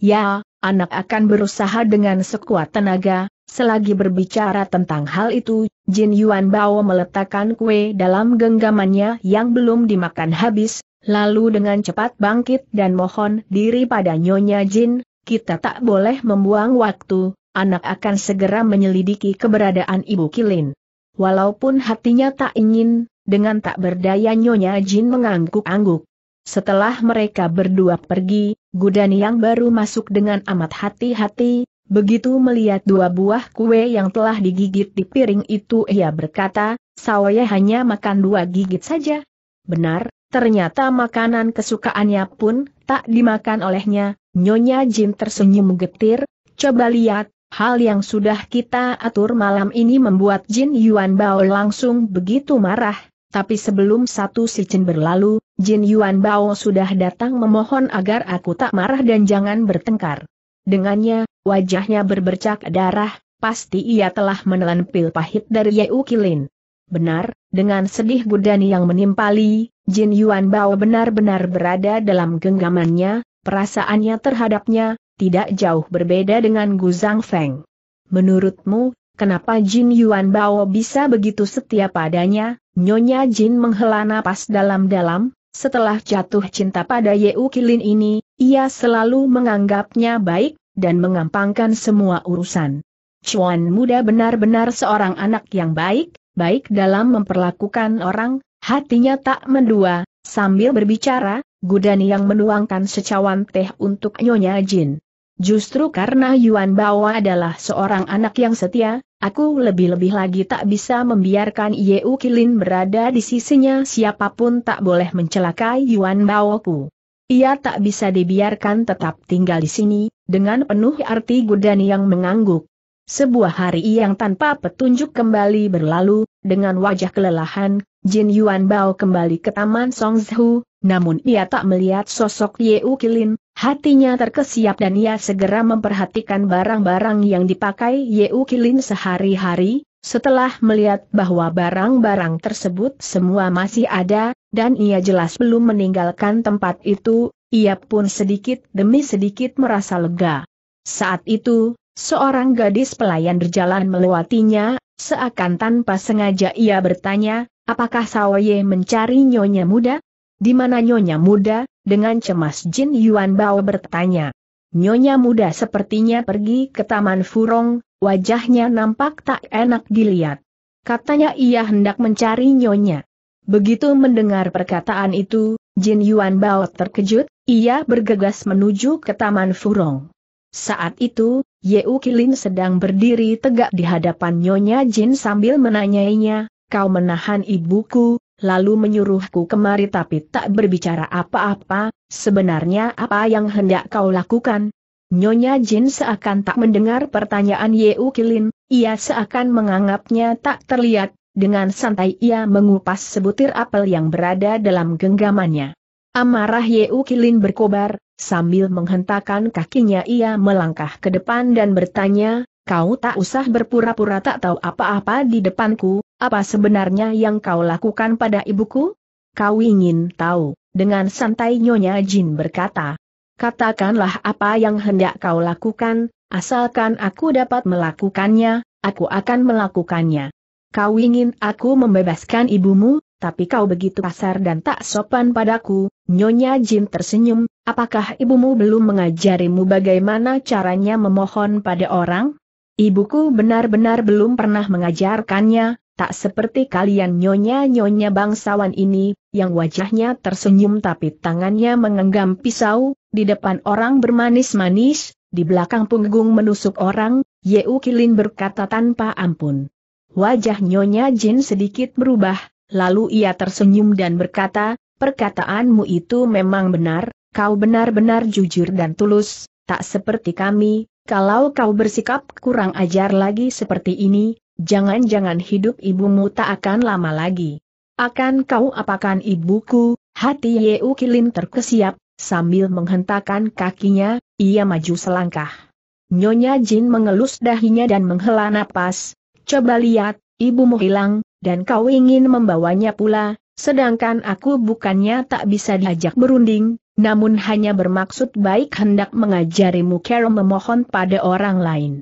Ya, anak akan berusaha dengan sekuat tenaga, selagi berbicara tentang hal itu, Jin Yuan Bao meletakkan kue dalam genggamannya yang belum dimakan habis, lalu dengan cepat bangkit dan mohon diri pada Nyonya Jin, kita tak boleh membuang waktu, anak akan segera menyelidiki keberadaan Ibu Kilin. Walaupun hatinya tak ingin, dengan tak berdaya Nyonya Jin mengangguk-angguk. Setelah mereka berdua pergi, Gudani yang baru masuk dengan amat hati-hati, begitu melihat dua buah kue yang telah digigit di piring itu ia berkata, saya hanya makan dua gigit saja. Benar, ternyata makanan kesukaannya pun tak dimakan olehnya, Nyonya Jin tersenyum getir, coba lihat, hal yang sudah kita atur malam ini membuat Jin Yuan Bao langsung begitu marah. Tapi sebelum satu Chen berlalu, Jin Yuan Bao sudah datang memohon agar aku tak marah dan jangan bertengkar. Dengannya, wajahnya berbercak darah, pasti ia telah menelan pil pahit dari Yeu Kilin. Benar, dengan sedih gudani yang menimpali, Jin Yuan Bao benar-benar berada dalam genggamannya, perasaannya terhadapnya, tidak jauh berbeda dengan Gu Zhang Feng. Menurutmu, Kenapa Jin Yuan Bao bisa begitu setia padanya? Nyonya Jin menghela napas dalam-dalam, setelah jatuh cinta pada Ye Kilin ini, ia selalu menganggapnya baik, dan mengampangkan semua urusan. Chuan muda benar-benar seorang anak yang baik, baik dalam memperlakukan orang, hatinya tak mendua, sambil berbicara, Gudani yang menuangkan secawan teh untuk Nyonya Jin. Justru karena Yuan Bawa adalah seorang anak yang setia, aku lebih-lebih lagi tak bisa membiarkan Yeu Kilin berada di sisinya siapapun tak boleh mencelakai Yuan Bawaku. Ia tak bisa dibiarkan tetap tinggal di sini, dengan penuh arti Gudan yang mengangguk. Sebuah hari yang tanpa petunjuk kembali berlalu, dengan wajah kelelahan, Jin Yuan Bao kembali ke Taman Songzhu, namun ia tak melihat sosok Yeu Kilin, Hatinya terkesiap dan ia segera memperhatikan barang-barang yang dipakai Yeu Kilin sehari-hari, setelah melihat bahwa barang-barang tersebut semua masih ada, dan ia jelas belum meninggalkan tempat itu, ia pun sedikit demi sedikit merasa lega. Saat itu, seorang gadis pelayan berjalan melewatinya, seakan tanpa sengaja ia bertanya, apakah Sawaye mencari nyonya muda? Di mana Nyonya Muda, dengan cemas Jin Yuan Bao bertanya. Nyonya Muda sepertinya pergi ke Taman Furong, wajahnya nampak tak enak dilihat. Katanya ia hendak mencari Nyonya. Begitu mendengar perkataan itu, Jin Yuan Bao terkejut, ia bergegas menuju ke Taman Furong. Saat itu, Yeu Kilin sedang berdiri tegak di hadapan Nyonya Jin sambil menanyainya, kau menahan ibuku, lalu menyuruhku kemari tapi tak berbicara apa-apa, sebenarnya apa yang hendak kau lakukan? Nyonya Jin seakan tak mendengar pertanyaan Yeu Kilin, ia seakan menganggapnya tak terlihat, dengan santai ia mengupas sebutir apel yang berada dalam genggamannya. Amarah Yeu Kilin berkobar, sambil menghentakkan kakinya ia melangkah ke depan dan bertanya, kau tak usah berpura-pura tak tahu apa-apa di depanku, apa sebenarnya yang kau lakukan pada ibuku? Kau ingin tahu, dengan santai Nyonya Jin berkata. Katakanlah apa yang hendak kau lakukan, asalkan aku dapat melakukannya, aku akan melakukannya. Kau ingin aku membebaskan ibumu, tapi kau begitu kasar dan tak sopan padaku, Nyonya Jin tersenyum, apakah ibumu belum mengajarimu bagaimana caranya memohon pada orang? Ibuku benar-benar belum pernah mengajarkannya, Tak seperti kalian nyonya-nyonya bangsawan ini, yang wajahnya tersenyum tapi tangannya mengenggam pisau, di depan orang bermanis-manis, di belakang punggung menusuk orang, Yeu Kilin berkata tanpa ampun. Wajah Nyonya Jin sedikit berubah, lalu ia tersenyum dan berkata, perkataanmu itu memang benar, kau benar-benar jujur dan tulus, tak seperti kami, kalau kau bersikap kurang ajar lagi seperti ini, jangan-jangan hidup ibumu tak akan lama lagi. Akan kau apakan ibuku, hati Yeu Kilin terkesiap, sambil menghentakkan kakinya, ia maju selangkah. Nyonya Jin mengelus dahinya dan menghela napas, coba lihat, ibumu hilang, dan kau ingin membawanya pula, sedangkan aku bukannya tak bisa diajak berunding, namun hanya bermaksud baik hendak mengajarimu cara memohon pada orang lain.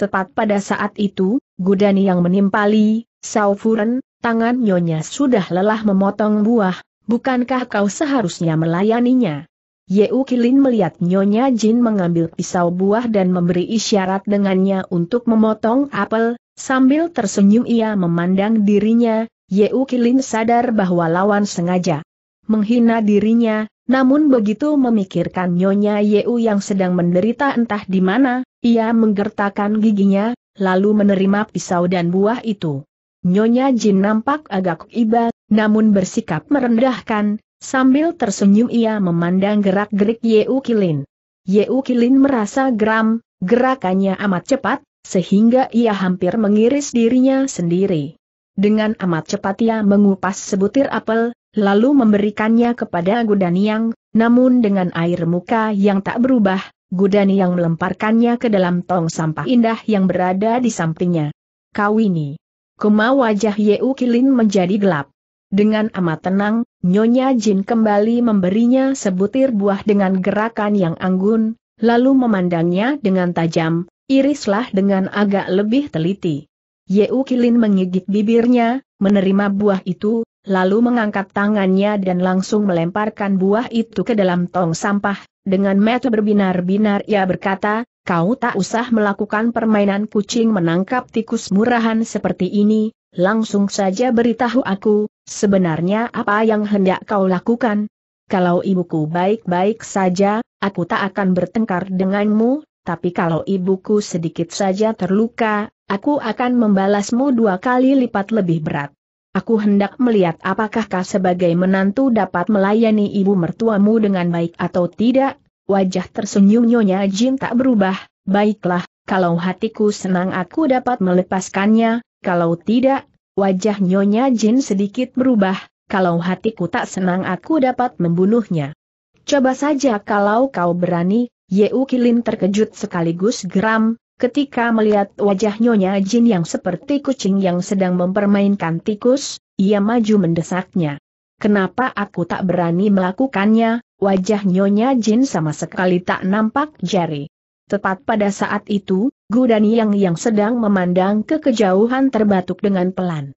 Tepat pada saat itu, Gudani yang menimpali, Saufuren, tangan nyonya sudah lelah memotong buah, bukankah kau seharusnya melayaninya? Yeu Kilin melihat Nyonya Jin mengambil pisau buah dan memberi isyarat dengannya untuk memotong apel, sambil tersenyum ia memandang dirinya, Yeu Kilin sadar bahwa lawan sengaja menghina dirinya, namun begitu memikirkan Nyonya Yeu yang sedang menderita entah di mana, ia menggertakkan giginya, lalu menerima pisau dan buah itu. Nyonya Jin nampak agak iba, namun bersikap merendahkan, sambil tersenyum ia memandang gerak-gerik Yeu Kilin. Yeu Kilin merasa geram, gerakannya amat cepat, sehingga ia hampir mengiris dirinya sendiri. Dengan amat cepat ia mengupas sebutir apel, lalu memberikannya kepada Gudaniang, namun dengan air muka yang tak berubah, Gudaniang melemparkannya ke dalam tong sampah indah yang berada di sampingnya. Kau ini. Kuma wajah Yeu Kilin menjadi gelap. Dengan amat tenang, Nyonya Jin kembali memberinya sebutir buah dengan gerakan yang anggun, lalu memandangnya dengan tajam, irislah dengan agak lebih teliti. Yeu Kilin menggigit bibirnya, menerima buah itu, lalu mengangkat tangannya dan langsung melemparkan buah itu ke dalam tong sampah, dengan mata berbinar-binar ia berkata, kau tak usah melakukan permainan kucing menangkap tikus murahan seperti ini, langsung saja beritahu aku, sebenarnya apa yang hendak kau lakukan? Kalau ibuku baik-baik saja, aku tak akan bertengkar denganmu, tapi kalau ibuku sedikit saja terluka, aku akan membalasmu dua kali lipat lebih berat. Aku hendak melihat apakah kau sebagai menantu dapat melayani ibu mertuamu dengan baik atau tidak. Wajah tersenyum Nyonya Jin tak berubah, baiklah, kalau hatiku senang aku dapat melepaskannya, kalau tidak, wajah Nyonya Jin sedikit berubah, kalau hatiku tak senang aku dapat membunuhnya. Coba saja kalau kau berani, Yeu Kilin terkejut sekaligus geram, Ketika melihat wajah Nyonya Jin yang seperti kucing yang sedang mempermainkan tikus, ia maju mendesaknya. Kenapa aku tak berani melakukannya, wajah Nyonya Jin sama sekali tak nampak jari. Tepat pada saat itu, Gu Dan Yang yang sedang memandang ke kejauhan terbatuk dengan pelan.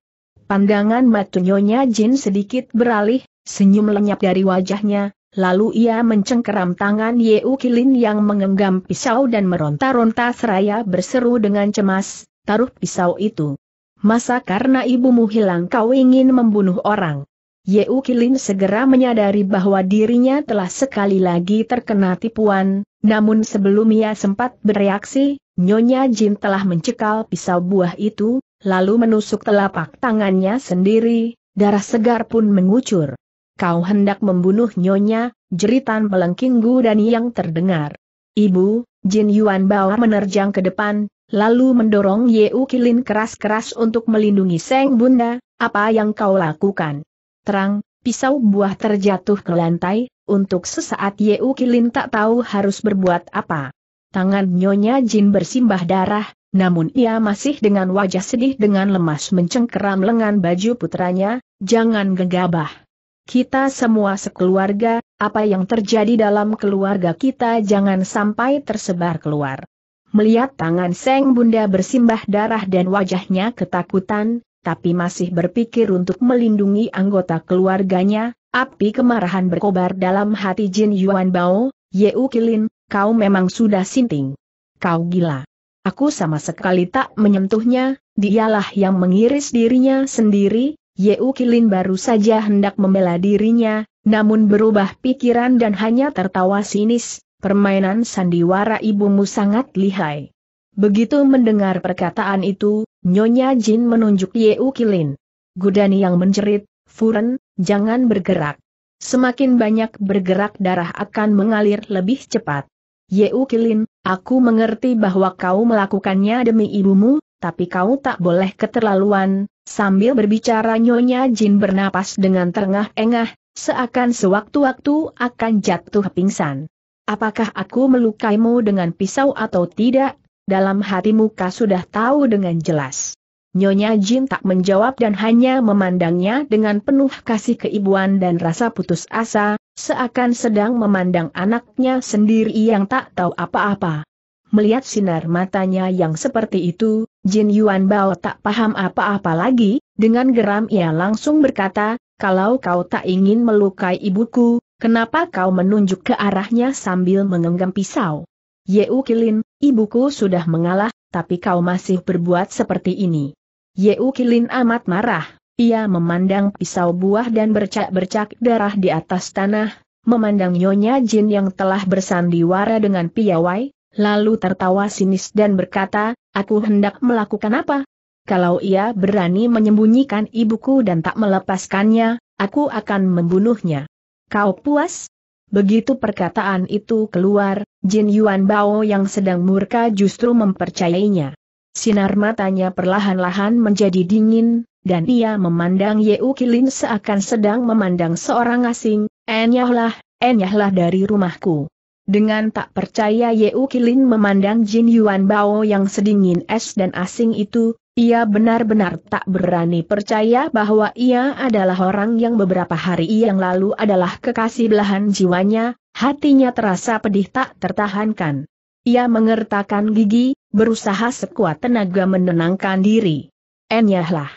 Pandangan mata Nyonya Jin sedikit beralih, senyum lenyap dari wajahnya, Lalu ia mencengkeram tangan Yeu Kilin yang mengenggam pisau dan meronta-ronta seraya berseru dengan cemas, taruh pisau itu. Masa karena ibumu hilang kau ingin membunuh orang? Yeu Kilin segera menyadari bahwa dirinya telah sekali lagi terkena tipuan, namun sebelum ia sempat bereaksi, Nyonya Jin telah mencekal pisau buah itu, lalu menusuk telapak tangannya sendiri, darah segar pun mengucur kau hendak membunuh nyonya, jeritan melengking dan yang terdengar. Ibu, Jin Yuan Bao menerjang ke depan, lalu mendorong Yeu Kilin keras-keras untuk melindungi Seng Bunda, apa yang kau lakukan? Terang, pisau buah terjatuh ke lantai, untuk sesaat Yeu Kilin tak tahu harus berbuat apa. Tangan Nyonya Jin bersimbah darah, namun ia masih dengan wajah sedih dengan lemas mencengkeram lengan baju putranya, jangan gegabah. Kita semua sekeluarga, apa yang terjadi dalam keluarga kita jangan sampai tersebar keluar. Melihat tangan Seng Bunda bersimbah darah dan wajahnya ketakutan, tapi masih berpikir untuk melindungi anggota keluarganya, api kemarahan berkobar dalam hati Jin Yuan Bao, Yeu Kilin, kau memang sudah sinting. Kau gila. Aku sama sekali tak menyentuhnya, dialah yang mengiris dirinya sendiri, Yeu Kilin baru saja hendak membela dirinya, namun berubah pikiran dan hanya tertawa sinis, permainan sandiwara ibumu sangat lihai. Begitu mendengar perkataan itu, Nyonya Jin menunjuk Yeu Kilin. Gudani yang menjerit, Furen, jangan bergerak. Semakin banyak bergerak darah akan mengalir lebih cepat. Yeu Kilin, aku mengerti bahwa kau melakukannya demi ibumu, tapi kau tak boleh keterlaluan, sambil berbicara Nyonya Jin bernapas dengan terengah-engah, seakan sewaktu-waktu akan jatuh pingsan. Apakah aku melukaimu dengan pisau atau tidak? Dalam hatimu kau sudah tahu dengan jelas. Nyonya Jin tak menjawab dan hanya memandangnya dengan penuh kasih keibuan dan rasa putus asa, seakan sedang memandang anaknya sendiri yang tak tahu apa-apa. Melihat sinar matanya yang seperti itu, Jin Yuan Bao tak paham apa-apa lagi, dengan geram ia langsung berkata, kalau kau tak ingin melukai ibuku, kenapa kau menunjuk ke arahnya sambil mengenggam pisau? Yeu Kilin, ibuku sudah mengalah, tapi kau masih berbuat seperti ini. Yeu Kilin amat marah, ia memandang pisau buah dan bercak-bercak darah di atas tanah, memandang Nyonya Jin yang telah bersandiwara dengan piawai, lalu tertawa sinis dan berkata, aku hendak melakukan apa? Kalau ia berani menyembunyikan ibuku dan tak melepaskannya, aku akan membunuhnya. Kau puas? Begitu perkataan itu keluar, Jin Yuan Bao yang sedang murka justru mempercayainya. Sinar matanya perlahan-lahan menjadi dingin, dan ia memandang Yeu Kilin seakan sedang memandang seorang asing, enyahlah, enyahlah dari rumahku. Dengan tak percaya Yeu Kilin memandang Jin Yuan Bao yang sedingin es dan asing itu, ia benar-benar tak berani percaya bahwa ia adalah orang yang beberapa hari yang lalu adalah kekasih belahan jiwanya, hatinya terasa pedih tak tertahankan. Ia mengertakkan gigi, berusaha sekuat tenaga menenangkan diri. Enyahlah.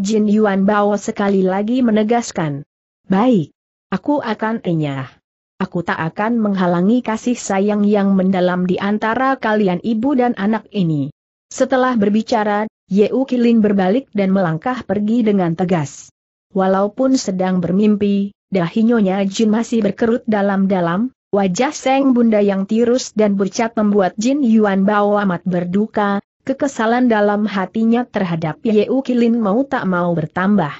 Jin Yuan Bao sekali lagi menegaskan. Baik. Aku akan enyah aku tak akan menghalangi kasih sayang yang mendalam di antara kalian ibu dan anak ini. Setelah berbicara, Yeu Kilin berbalik dan melangkah pergi dengan tegas. Walaupun sedang bermimpi, dahinya Jin masih berkerut dalam-dalam, wajah Seng Bunda yang tirus dan bercat membuat Jin Yuan Bao amat berduka, kekesalan dalam hatinya terhadap Yeu Kilin mau tak mau bertambah.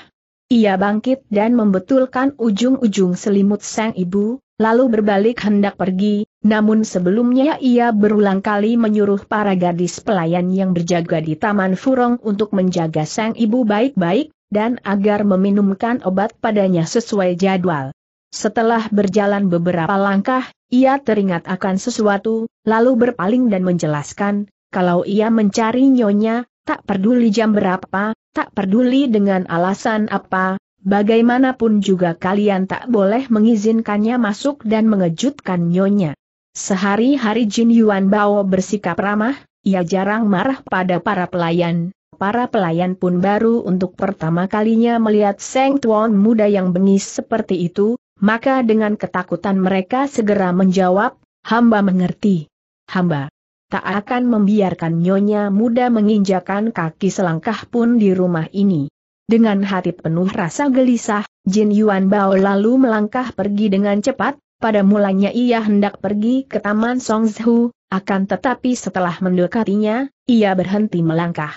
Ia bangkit dan membetulkan ujung-ujung selimut sang ibu, lalu berbalik hendak pergi, namun sebelumnya ia berulang kali menyuruh para gadis pelayan yang berjaga di Taman Furong untuk menjaga sang ibu baik-baik, dan agar meminumkan obat padanya sesuai jadwal. Setelah berjalan beberapa langkah, ia teringat akan sesuatu, lalu berpaling dan menjelaskan, kalau ia mencari nyonya, tak peduli jam berapa, tak peduli dengan alasan apa, Bagaimanapun juga kalian tak boleh mengizinkannya masuk dan mengejutkan nyonya. Sehari-hari Jin Yuan Bao bersikap ramah, ia jarang marah pada para pelayan. Para pelayan pun baru untuk pertama kalinya melihat Seng Tuan muda yang bengis seperti itu, maka dengan ketakutan mereka segera menjawab, hamba mengerti. Hamba tak akan membiarkan nyonya muda menginjakan kaki selangkah pun di rumah ini. Dengan hati penuh rasa gelisah, Jin Yuan Bao lalu melangkah pergi dengan cepat, pada mulanya ia hendak pergi ke Taman Songzhu, akan tetapi setelah mendekatinya, ia berhenti melangkah.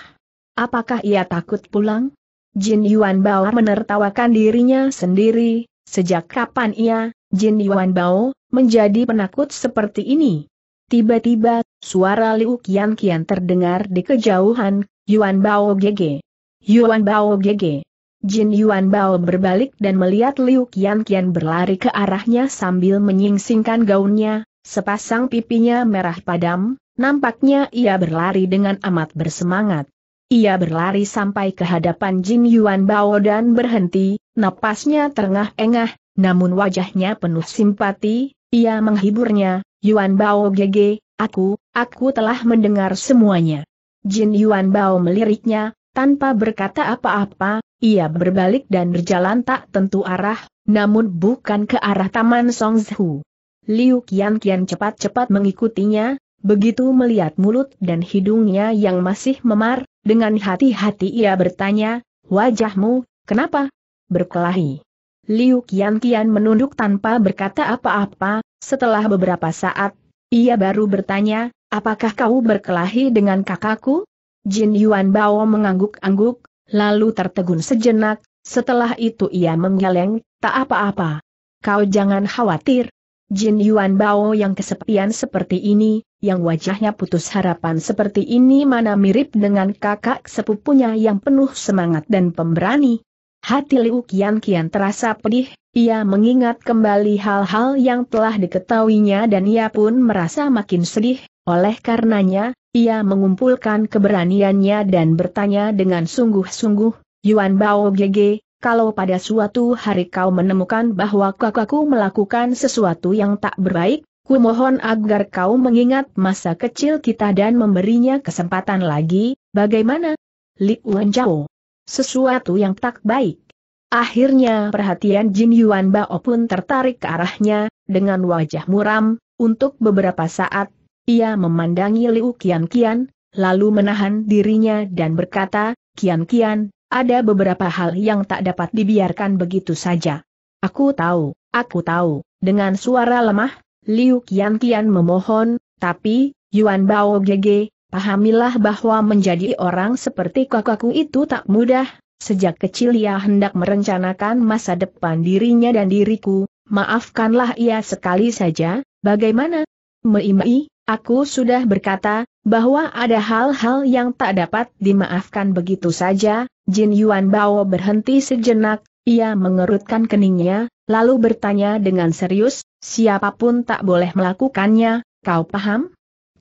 Apakah ia takut pulang? Jin Yuan Bao menertawakan dirinya sendiri, sejak kapan ia, Jin Yuan Bao, menjadi penakut seperti ini? Tiba-tiba, suara Liu Qian Qian terdengar di kejauhan, Yuan Bao Gege. Yuan Bao GG. Jin Yuan Bao berbalik dan melihat Liu Qian Qian berlari ke arahnya sambil menyingsingkan gaunnya, sepasang pipinya merah padam, nampaknya ia berlari dengan amat bersemangat. Ia berlari sampai ke hadapan Jin Yuan Bao dan berhenti, napasnya terengah-engah, namun wajahnya penuh simpati, ia menghiburnya, Yuan Bao GG, aku, aku telah mendengar semuanya. Jin Yuan Bao meliriknya, tanpa berkata apa-apa, ia berbalik dan berjalan tak tentu arah, namun bukan ke arah Taman Songzhu. Liu Qian cepat-cepat mengikutinya, begitu melihat mulut dan hidungnya yang masih memar, dengan hati-hati ia bertanya, wajahmu, kenapa? Berkelahi. Liu Qian menunduk tanpa berkata apa-apa, setelah beberapa saat, ia baru bertanya, apakah kau berkelahi dengan kakakku? Jin Yuan Bao mengangguk-angguk, lalu tertegun sejenak, setelah itu ia menggeleng, tak apa-apa. Kau jangan khawatir. Jin Yuan Bao yang kesepian seperti ini, yang wajahnya putus harapan seperti ini mana mirip dengan kakak sepupunya yang penuh semangat dan pemberani. Hati Liu Kian Kian terasa pedih, ia mengingat kembali hal-hal yang telah diketahuinya dan ia pun merasa makin sedih, oleh karenanya, ia mengumpulkan keberaniannya dan bertanya dengan sungguh-sungguh, Yuan Bao Gege, kalau pada suatu hari kau menemukan bahwa kakakku melakukan sesuatu yang tak berbaik, Kumohon agar kau mengingat masa kecil kita dan memberinya kesempatan lagi, bagaimana? Li Wen Zhao. Sesuatu yang tak baik. Akhirnya perhatian Jin Yuan Bao pun tertarik ke arahnya, dengan wajah muram, untuk beberapa saat, ia memandangi Liu Kian Kian, lalu menahan dirinya dan berkata, Kian Kian, ada beberapa hal yang tak dapat dibiarkan begitu saja. Aku tahu, aku tahu, dengan suara lemah, Liu Kian Kian memohon, tapi, Yuan Bao Gege, pahamilah bahwa menjadi orang seperti kakakku itu tak mudah, Sejak kecil ia hendak merencanakan masa depan dirinya dan diriku, maafkanlah ia sekali saja, bagaimana? Meimai, aku sudah berkata, bahwa ada hal-hal yang tak dapat dimaafkan begitu saja, Jin Yuan Bao berhenti sejenak, ia mengerutkan keningnya, lalu bertanya dengan serius, siapapun tak boleh melakukannya, kau paham?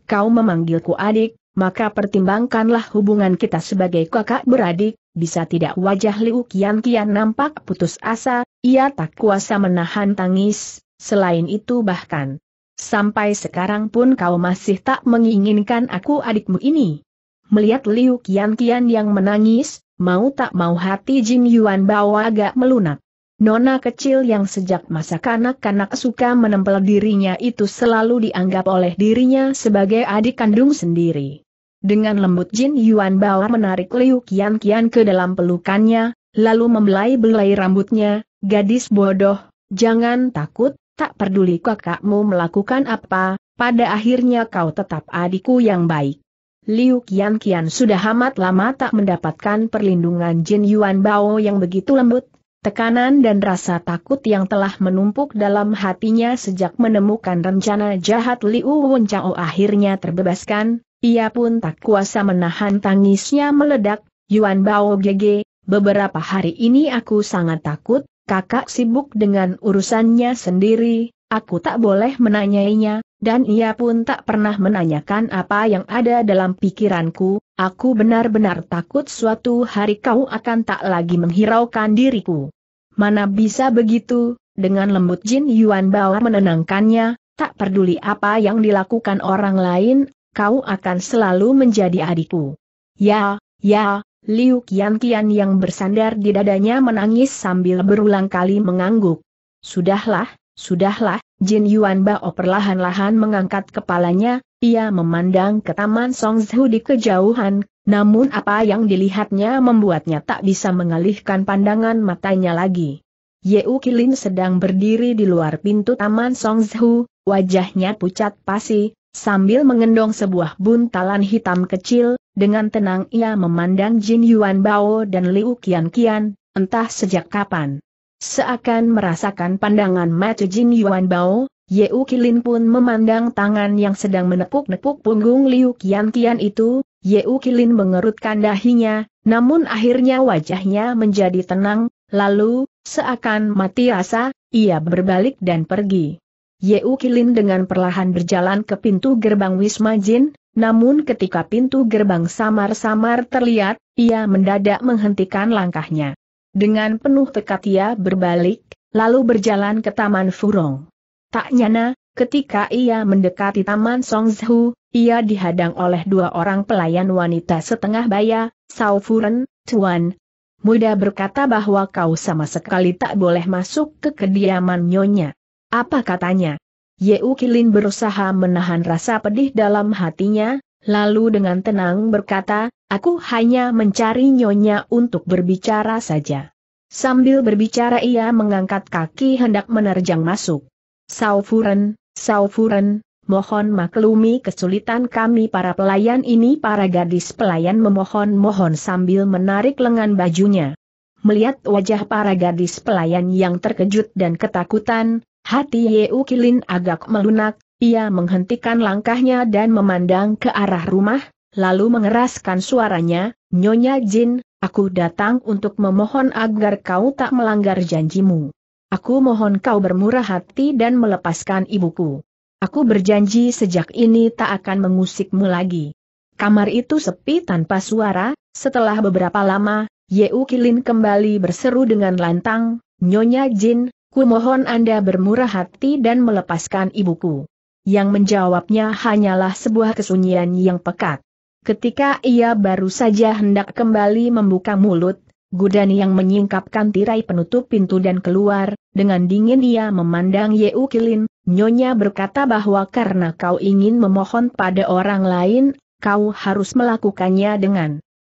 Kau memanggilku adik, maka pertimbangkanlah hubungan kita sebagai kakak beradik, bisa tidak wajah Liu Kian Kian nampak putus asa, ia tak kuasa menahan tangis, selain itu bahkan. Sampai sekarang pun kau masih tak menginginkan aku adikmu ini. Melihat Liu Kian Kian yang menangis, mau tak mau hati Jin Yuan bawa agak melunak. Nona kecil yang sejak masa kanak-kanak suka menempel dirinya itu selalu dianggap oleh dirinya sebagai adik kandung sendiri. Dengan lembut Jin Yuan Bao menarik Liu Qianqian Qian ke dalam pelukannya, lalu membelai-belai rambutnya, gadis bodoh, jangan takut, tak peduli kakakmu melakukan apa, pada akhirnya kau tetap adikku yang baik. Liu Qianqian Qian sudah amat lama tak mendapatkan perlindungan Jin Yuan Bao yang begitu lembut, Tekanan dan rasa takut yang telah menumpuk dalam hatinya sejak menemukan rencana jahat Liu Wenchao akhirnya terbebaskan, ia pun tak kuasa menahan tangisnya meledak, Yuan Bao Gege, beberapa hari ini aku sangat takut, kakak sibuk dengan urusannya sendiri, aku tak boleh menanyainya, dan ia pun tak pernah menanyakan apa yang ada dalam pikiranku, aku benar-benar takut suatu hari kau akan tak lagi menghiraukan diriku. Mana bisa begitu, dengan lembut Jin Yuan Bao menenangkannya, tak peduli apa yang dilakukan orang lain, kau akan selalu menjadi adikku. Ya, ya, Liu Kian yang bersandar di dadanya menangis sambil berulang kali mengangguk. Sudahlah, sudahlah, Jin Yuan Bao perlahan-lahan mengangkat kepalanya, ia memandang ke taman Songzhu di kejauhan, namun apa yang dilihatnya membuatnya tak bisa mengalihkan pandangan matanya lagi. Yeu Kilin sedang berdiri di luar pintu taman Songzhu, wajahnya pucat pasi, Sambil mengendong sebuah buntalan hitam kecil, dengan tenang ia memandang Jin Yuan Bao dan Liu Qian Qian, entah sejak kapan. Seakan merasakan pandangan mata Jin Yuan Bao, Ye Kilin pun memandang tangan yang sedang menepuk-nepuk punggung Liu Qian Qian itu, Ye Kilin mengerutkan dahinya, namun akhirnya wajahnya menjadi tenang, lalu, seakan mati rasa, ia berbalik dan pergi. Yeu Kilin dengan perlahan berjalan ke pintu gerbang Wisma Jin, namun ketika pintu gerbang samar-samar terlihat, ia mendadak menghentikan langkahnya. Dengan penuh tekat ia berbalik, lalu berjalan ke Taman Furong. Tak nyana, ketika ia mendekati Taman Songzhu, ia dihadang oleh dua orang pelayan wanita setengah baya, Sao Furen, Tuan. Muda berkata bahwa kau sama sekali tak boleh masuk ke kediaman nyonya. Apa katanya? Ye Kilin berusaha menahan rasa pedih dalam hatinya, lalu dengan tenang berkata, aku hanya mencari nyonya untuk berbicara saja. Sambil berbicara ia mengangkat kaki hendak menerjang masuk. Saufuren, Saufuren, mohon maklumi kesulitan kami para pelayan ini para gadis pelayan memohon-mohon sambil menarik lengan bajunya. Melihat wajah para gadis pelayan yang terkejut dan ketakutan, Hati Yeu Kilin agak melunak, ia menghentikan langkahnya dan memandang ke arah rumah, lalu mengeraskan suaranya, Nyonya Jin, aku datang untuk memohon agar kau tak melanggar janjimu. Aku mohon kau bermurah hati dan melepaskan ibuku. Aku berjanji sejak ini tak akan mengusikmu lagi. Kamar itu sepi tanpa suara, setelah beberapa lama, Yeu Kilin kembali berseru dengan lantang, Nyonya Jin, mohon Anda bermurah hati dan melepaskan ibuku. Yang menjawabnya hanyalah sebuah kesunyian yang pekat. Ketika ia baru saja hendak kembali membuka mulut, Gudan yang menyingkapkan tirai penutup pintu dan keluar, dengan dingin ia memandang Yeu Kilin, Nyonya berkata bahwa karena kau ingin memohon pada orang lain, kau harus melakukannya dengan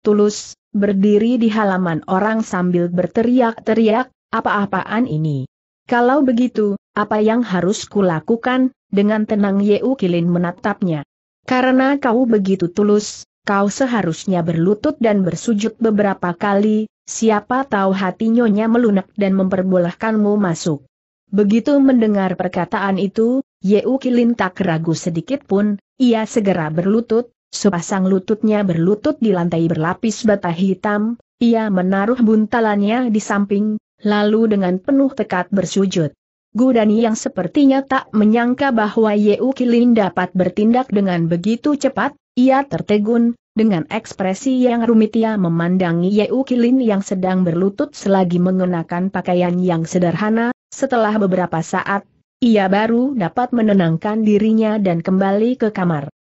tulus, berdiri di halaman orang sambil berteriak-teriak, apa-apaan ini. Kalau begitu, apa yang harus kulakukan, dengan tenang Yeu Kilin menatapnya. Karena kau begitu tulus, kau seharusnya berlutut dan bersujud beberapa kali, siapa tahu hati nyonya melunak dan memperbolehkanmu masuk. Begitu mendengar perkataan itu, Yeu Kilin tak ragu sedikit pun, ia segera berlutut, sepasang lututnya berlutut di lantai berlapis bata hitam, ia menaruh buntalannya di samping, lalu dengan penuh tekad bersujud. Gudani yang sepertinya tak menyangka bahwa Ye Kilin dapat bertindak dengan begitu cepat, ia tertegun, dengan ekspresi yang rumit ia memandangi Ye Kilin yang sedang berlutut selagi mengenakan pakaian yang sederhana, setelah beberapa saat, ia baru dapat menenangkan dirinya dan kembali ke kamar.